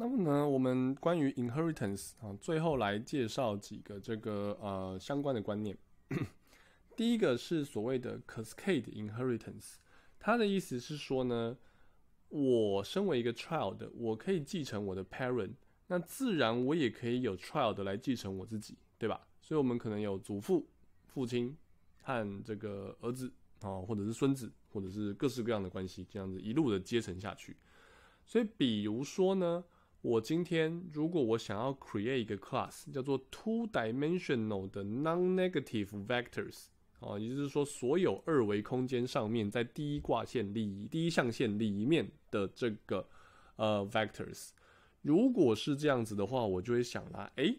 那么呢，我们关于 inheritance 啊，最后来介绍几个这个呃相关的观念。第一个是所谓的 cascade inheritance，它的意思是说呢，我身为一个 child，我可以继承我的 parent，那自然我也可以有 child 来继承我自己，对吧？所以，我们可能有祖父、父亲和这个儿子啊，或者是孙子，或者是各式各样的关系，这样子一路的接承下去。所以，比如说呢。我今天如果我想要 create 一个 class 叫做 two dimensional 的 non-negative vectors，啊，也就是说所有二维空间上面在第一卦线里、第一象限里面的这个呃 vectors，如果是这样子的话，我就会想啦，哎，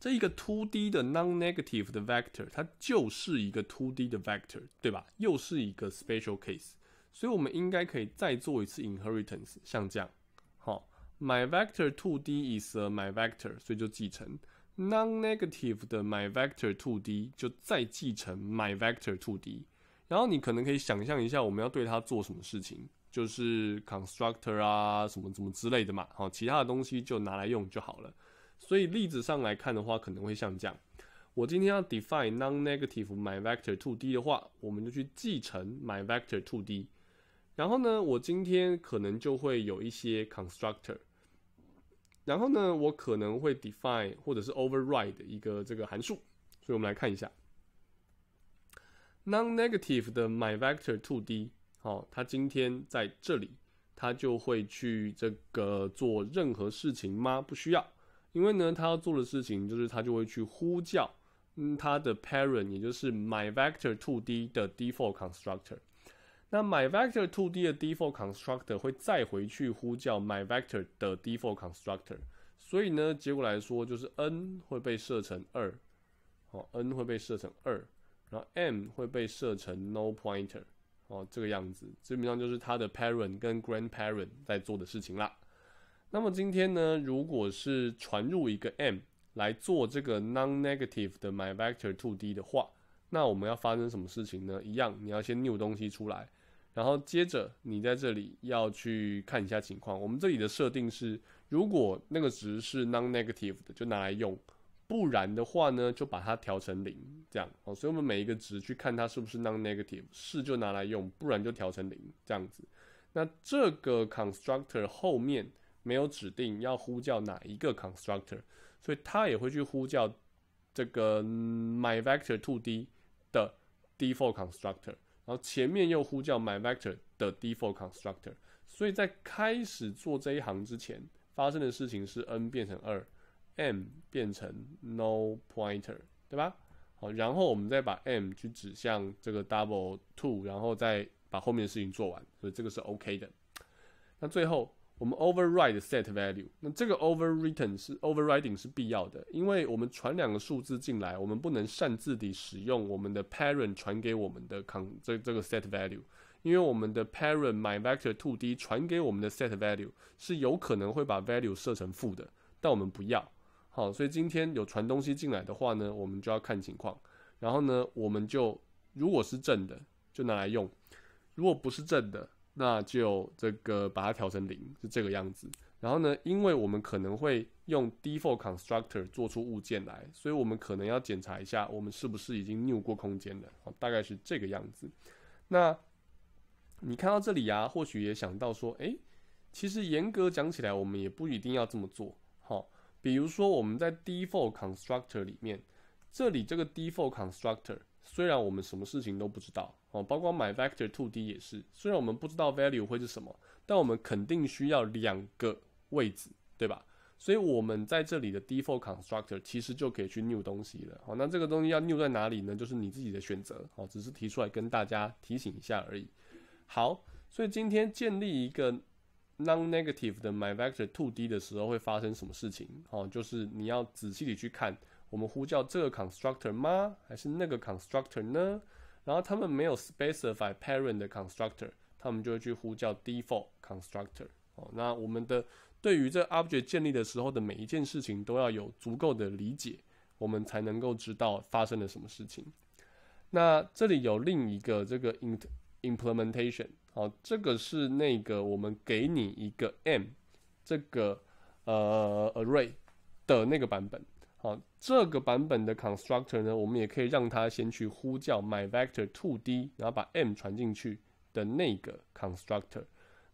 这一个 two d 的 non-negative 的 vector，它就是一个 two d 的 vector，对吧？又是一个 special case，所以我们应该可以再做一次 inheritance，像这样。好，my vector two d is my vector，所以就继承 non-negative 的 my vector two d 就再继承 my vector two d，然后你可能可以想象一下我们要对它做什么事情，就是 constructor 啊，什么什么之类的嘛。好，其他的东西就拿来用就好了。所以例子上来看的话，可能会像这样：我今天要 define non-negative my vector two d 的话，我们就去继承 my vector two d。然后呢，我今天可能就会有一些 constructor，然后呢，我可能会 define 或者是 override 一个这个函数，所以我们来看一下 non-negative 的 my vector2d，好，它今天在这里，它就会去这个做任何事情吗？不需要，因为呢，它要做的事情就是它就会去呼叫嗯它的 parent，也就是 my vector2d 的 default constructor。那 my vector two d 的 default constructor 会再回去呼叫 my vector 的 default constructor，所以呢，结果来说就是 n 会被设成二，哦，n 会被设成二，然后 m 会被设成 no pointer，哦，这个样子，基本上就是它的 parent 跟 grand parent 在做的事情啦。那么今天呢，如果是传入一个 m 来做这个 non negative 的 my vector two d 的话，那我们要发生什么事情呢？一样，你要先 new 东西出来。然后接着，你在这里要去看一下情况。我们这里的设定是，如果那个值是 non-negative 的，就拿来用；不然的话呢，就把它调成零，这样哦。所以我们每一个值去看它是不是 non-negative，是就拿来用，不然就调成零这样子。那这个 constructor 后面没有指定要呼叫哪一个 constructor，所以它也会去呼叫这个 my vector to d 的 default constructor。然后前面又呼叫 my vector 的 default constructor，所以在开始做这一行之前，发生的事情是 n 变成二，m 变成 no pointer，对吧？好，然后我们再把 m 去指向这个 double two，然后再把后面的事情做完，所以这个是 OK 的。那最后。我们 override set value，那这个 over written 是 overriding 是必要的，因为我们传两个数字进来，我们不能擅自的使用我们的 parent 传给我们的 con 这这个 set value，因为我们的 parent my vector two d 传给我们的 set value 是有可能会把 value 设成负的，但我们不要。好，所以今天有传东西进来的话呢，我们就要看情况，然后呢，我们就如果是正的就拿来用，如果不是正的。那就这个把它调成零是这个样子，然后呢，因为我们可能会用 default constructor 做出物件来，所以我们可能要检查一下我们是不是已经 new 过空间了，大概是这个样子。那你看到这里呀，或许也想到说，哎，其实严格讲起来，我们也不一定要这么做，好，比如说我们在 default constructor 里面，这里这个 default constructor。虽然我们什么事情都不知道哦，包括 my vector two d 也是。虽然我们不知道 value 会是什么，但我们肯定需要两个位置，对吧？所以我们在这里的 default constructor 其实就可以去 new 东西了哦。那这个东西要 new 在哪里呢？就是你自己的选择哦，只是提出来跟大家提醒一下而已。好，所以今天建立一个 non negative 的 my vector two d 的时候会发生什么事情哦？就是你要仔细的去看。我们呼叫这个 constructor 吗？还是那个 constructor 呢？然后他们没有 specify parent 的 constructor，他们就会去呼叫 default constructor。哦，那我们的对于这 object 建立的时候的每一件事情，都要有足够的理解，我们才能够知道发生了什么事情。那这里有另一个这个 implementation，哦，这个是那个我们给你一个 m 这个呃 array 的那个版本。好，这个版本的 constructor 呢，我们也可以让它先去呼叫 my vector two d，然后把 m 传进去的那个 constructor。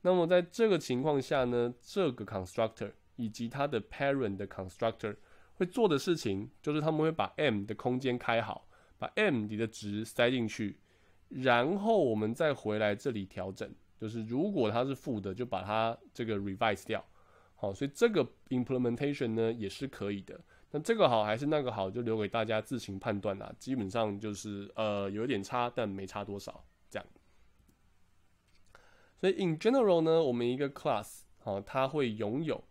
那么在这个情况下呢，这个 constructor 以及它的 parent 的 constructor 会做的事情，就是他们会把 m 的空间开好，把 m 的值塞进去，然后我们再回来这里调整，就是如果它是负的，就把它这个 revise 掉。好，所以这个 implementation 呢，也是可以的。那这个好还是那个好，就留给大家自行判断啦。基本上就是呃有点差，但没差多少。这样。所以 in general 呢，我们一个 class 好，它会拥有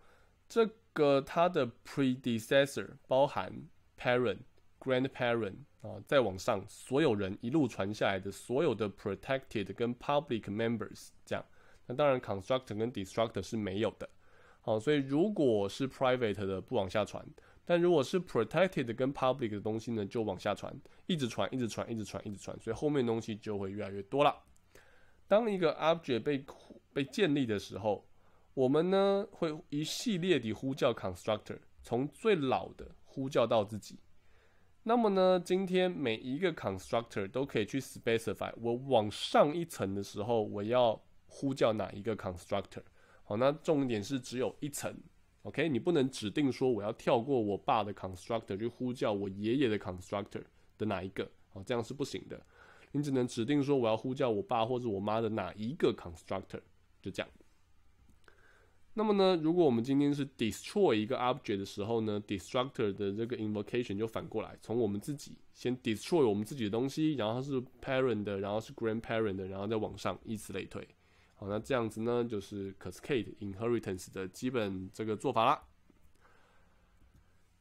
这个它的 predecessor 包含 parent grandparent 好，再往上所有人一路传下来的所有的 protected 跟 public members 这样。那当然 construct 跟 destruct 是没有的。好，所以如果是 private 的，不往下传。但如果是 protected 跟 public 的东西呢，就往下传，一直传，一直传，一直传，一直传，所以后面东西就会越来越多了。当一个 object 被被建立的时候，我们呢会一系列的呼叫 constructor，从最老的呼叫到自己。那么呢，今天每一个 constructor 都可以去 specify，我往上一层的时候，我要呼叫哪一个 constructor。好，那重点是只有一层。OK，你不能指定说我要跳过我爸的 constructor 去呼叫我爷爷的 constructor 的哪一个，哦，这样是不行的。你只能指定说我要呼叫我爸或者我妈的哪一个 constructor，就这样。那么呢，如果我们今天是 destroy 一个 object 的时候呢，destructor 的这个 invocation 就反过来，从我们自己先 destroy 我们自己的东西，然后是 parent 的，然后是 grandparent 的，然后再往上，以此类推。那这样子呢，就是 cascade inheritance 的基本这个做法啦。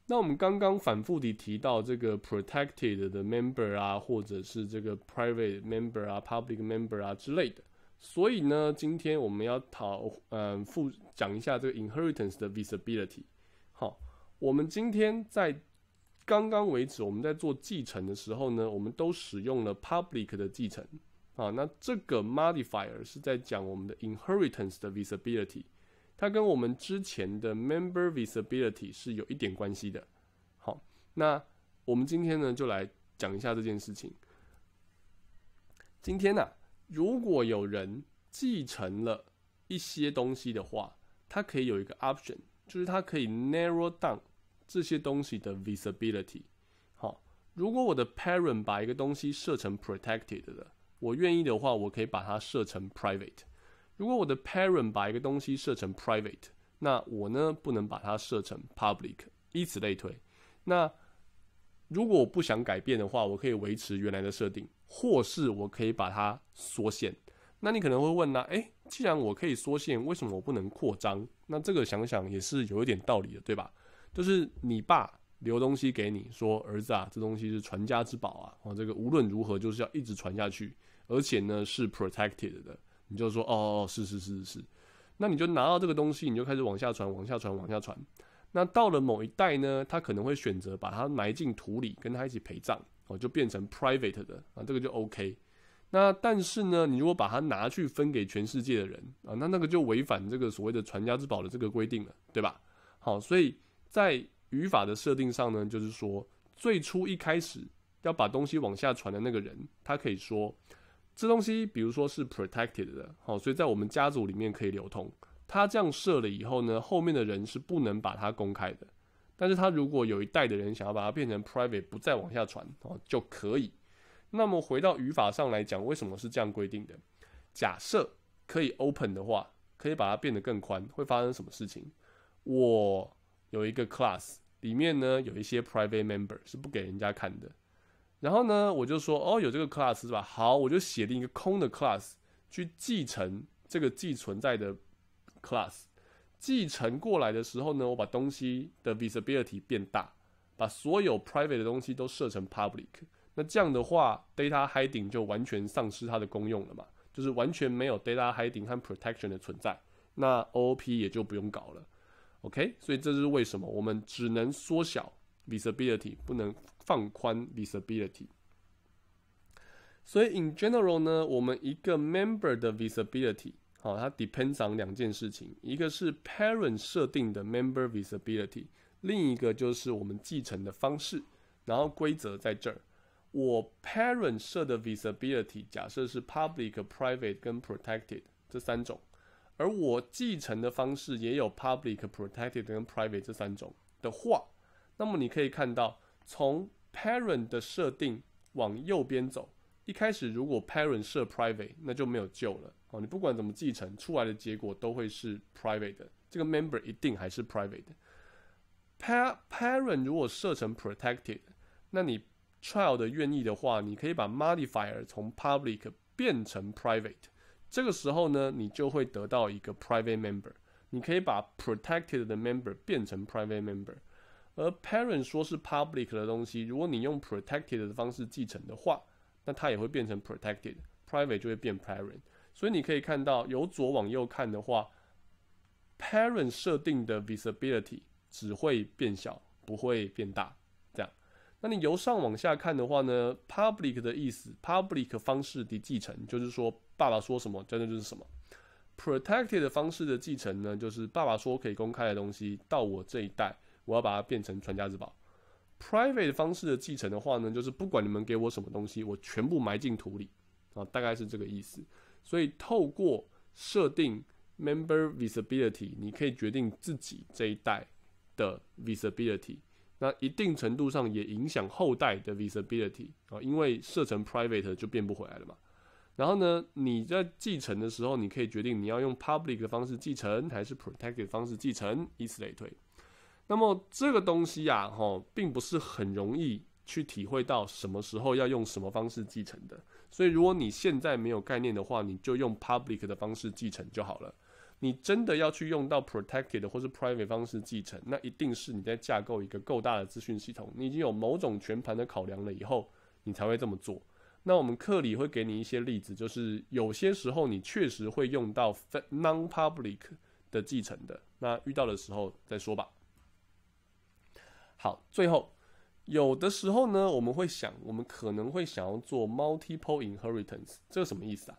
那我们刚刚反复的提到这个 protected 的 member 啊，或者是这个 private member 啊、public member 啊之类的。所以呢，今天我们要讨嗯复讲一下这个 inheritance 的 visibility。好，我们今天在刚刚为止，我们在做继承的时候呢，我们都使用了 public 的继承。啊，那这个 modifier 是在讲我们的 inheritance 的 visibility，它跟我们之前的 member visibility 是有一点关系的。好，那我们今天呢就来讲一下这件事情。今天呢，如果有人继承了一些东西的话，它可以有一个 option，就是它可以 narrow down 这些东西的 visibility。好，如果我的 parent 把一个东西设成 protected 的。我愿意的话，我可以把它设成 private。如果我的 parent 把一个东西设成 private，那我呢不能把它设成 public，以此类推。那如果我不想改变的话，我可以维持原来的设定，或是我可以把它缩线。那你可能会问呢，诶，既然我可以缩线，为什么我不能扩张？那这个想想也是有一点道理的，对吧？就是你爸。留东西给你，说儿子啊，这东西是传家之宝啊，哦，这个无论如何就是要一直传下去，而且呢是 protected 的，你就说哦哦是是是是，那你就拿到这个东西，你就开始往下传，往下传，往下传，那到了某一代呢，他可能会选择把它埋进土里，跟他一起陪葬，哦就变成 private 的啊，这个就 OK。那但是呢，你如果把它拿去分给全世界的人啊，那那个就违反这个所谓的传家之宝的这个规定了，对吧？好，所以在语法的设定上呢，就是说最初一开始要把东西往下传的那个人，他可以说这东西，比如说是 protected 的，好，所以在我们家族里面可以流通。他这样设了以后呢，后面的人是不能把它公开的。但是他如果有一代的人想要把它变成 private，不再往下传哦，就可以。那么回到语法上来讲，为什么是这样规定的？假设可以 open 的话，可以把它变得更宽，会发生什么事情？我。有一个 class 里面呢有一些 private member 是不给人家看的，然后呢，我就说，哦，有这个 class 是吧？好，我就写了一个空的 class 去继承这个寄存在的 class，继承过来的时候呢，我把东西的 visibility 变大，把所有 private 的东西都设成 public，那这样的话 data hiding 就完全丧失它的功用了嘛，就是完全没有 data hiding 和 protection 的存在，那 OOP 也就不用搞了。OK，所以这是为什么？我们只能缩小 visibility，不能放宽 visibility。所以 in general 呢，我们一个 member 的 visibility，好，它 depends on 两件事情，一个是 parent 设定的 member visibility，另一个就是我们继承的方式。然后规则在这儿，我 parent 设的 visibility，假设是 public、private 跟 protected 这三种。而我继承的方式也有 public、protected 跟 private 这三种的话，那么你可以看到，从 parent 的设定往右边走，一开始如果 parent 设 private，那就没有救了哦。你不管怎么继承出来的结果都会是 private，这个 member 一定还是 private。pa parent 如果设成 protected，那你 child 的愿意的话，你可以把 modifier 从 public 变成 private。这个时候呢，你就会得到一个 private member。你可以把 protected 的 member 变成 private member，而 parent 说是 public 的东西，如果你用 protected 的方式继承的话，那它也会变成 protected，private 就会变 parent。所以你可以看到，由左往右看的话，parent 设定的 visibility 只会变小，不会变大。这样，那你由上往下看的话呢，public 的意思，public 方式的继承就是说。爸爸说什么，真的就是什么。Protected 的方式的继承呢，就是爸爸说可以公开的东西，到我这一代，我要把它变成传家之宝。Private 方式的继承的话呢，就是不管你们给我什么东西，我全部埋进土里，啊，大概是这个意思。所以透过设定 Member Visibility，你可以决定自己这一代的 Visibility，那一定程度上也影响后代的 Visibility 啊，因为设成 Private 就变不回来了嘛。然后呢，你在继承的时候，你可以决定你要用 public 的方式继承，还是 protected 方式继承，以此类推。那么这个东西呀，哈，并不是很容易去体会到什么时候要用什么方式继承的。所以，如果你现在没有概念的话，你就用 public 的方式继承就好了。你真的要去用到 protected 或是 private 方式继承，那一定是你在架构一个够大的资讯系统，你已经有某种全盘的考量了以后，你才会这么做。那我们课里会给你一些例子，就是有些时候你确实会用到 non-public 的继承的，那遇到的时候再说吧。好，最后有的时候呢，我们会想，我们可能会想要做 multiple inheritance，这个什么意思啊？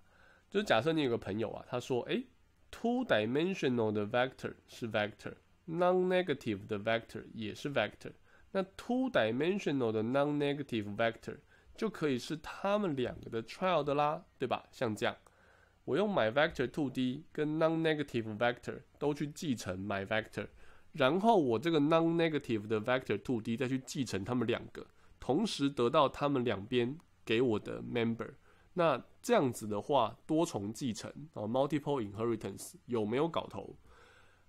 就是假设你有个朋友啊，他说：“诶 t w o d i m e n s i o n a l 的 vector 是 vector，non-negative 的 vector 也是 vector，那 two-dimensional 的 non-negative vector。”就可以是他们两个的 child 啦，对吧？像这样，我用 my vector to d 跟 non-negative vector 都去继承 my vector，然后我这个 non-negative 的 vector to d 再去继承他们两个，同时得到他们两边给我的 member。那这样子的话，多重继承哦，multiple inheritance 有没有搞头？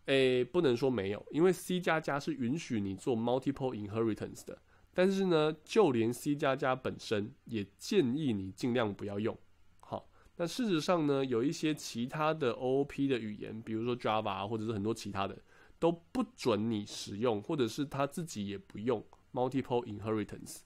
哎，不能说没有，因为 C 加加是允许你做 multiple inheritance 的。但是呢，就连 C 加加本身也建议你尽量不要用。好，那事实上呢，有一些其他的 OOP 的语言，比如说 Java 或者是很多其他的都不准你使用，或者是他自己也不用 multiple inheritance。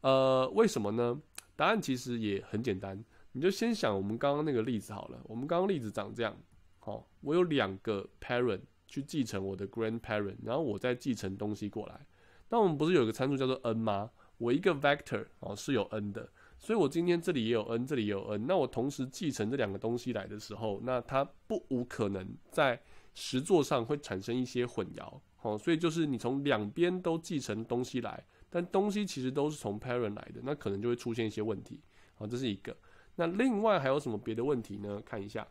呃，为什么呢？答案其实也很简单，你就先想我们刚刚那个例子好了。我们刚刚例子长这样，好，我有两个 parent 去继承我的 grandparent，然后我再继承东西过来。那我们不是有一个参数叫做 n 吗？我一个 vector 哦是有 n 的，所以我今天这里也有 n，这里也有 n。那我同时继承这两个东西来的时候，那它不无可能在实座上会产生一些混淆哦。所以就是你从两边都继承东西来，但东西其实都是从 parent 来的，那可能就会出现一些问题。好，这是一个。那另外还有什么别的问题呢？看一下。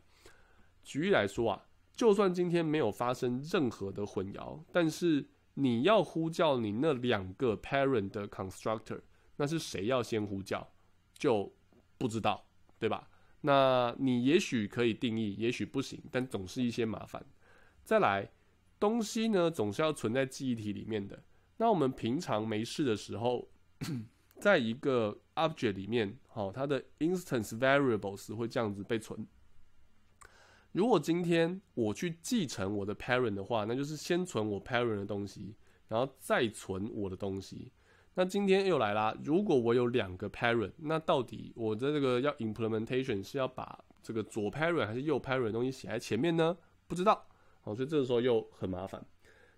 举例来说啊，就算今天没有发生任何的混淆，但是你要呼叫你那两个 parent 的 constructor，那是谁要先呼叫就不知道，对吧？那你也许可以定义，也许不行，但总是一些麻烦。再来，东西呢总是要存在记忆体里面的。那我们平常没事的时候，在一个 object 里面，好，它的 instance variables 会这样子被存。如果今天我去继承我的 parent 的话，那就是先存我 parent 的东西，然后再存我的东西。那今天又来啦。如果我有两个 parent，那到底我的这个要 implementation 是要把这个左 parent 还是右 parent 的东西写在前面呢？不知道。好，所以这个时候又很麻烦。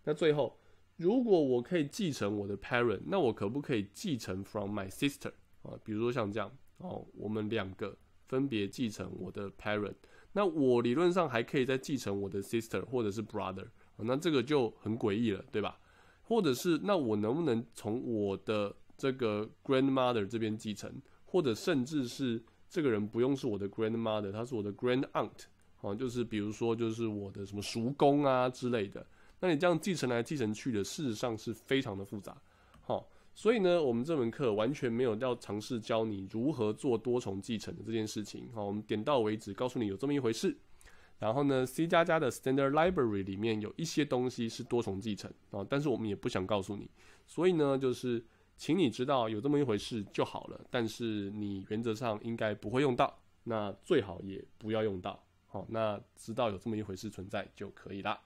那最后，如果我可以继承我的 parent，那我可不可以继承 from my sister 啊？比如说像这样，哦，我们两个分别继承我的 parent。那我理论上还可以再继承我的 sister 或者是 brother，那这个就很诡异了，对吧？或者是那我能不能从我的这个 grandmother 这边继承，或者甚至是这个人不用是我的 grandmother，他是我的 grand aunt，哦，就是比如说就是我的什么叔公啊之类的，那你这样继承来继承去的，事实上是非常的复杂，好。所以呢，我们这门课完全没有要尝试教你如何做多重继承的这件事情。好，我们点到为止，告诉你有这么一回事。然后呢，C++ 的 standard library 里面有一些东西是多重继承啊，但是我们也不想告诉你。所以呢，就是请你知道有这么一回事就好了。但是你原则上应该不会用到，那最好也不要用到。好，那知道有这么一回事存在就可以了。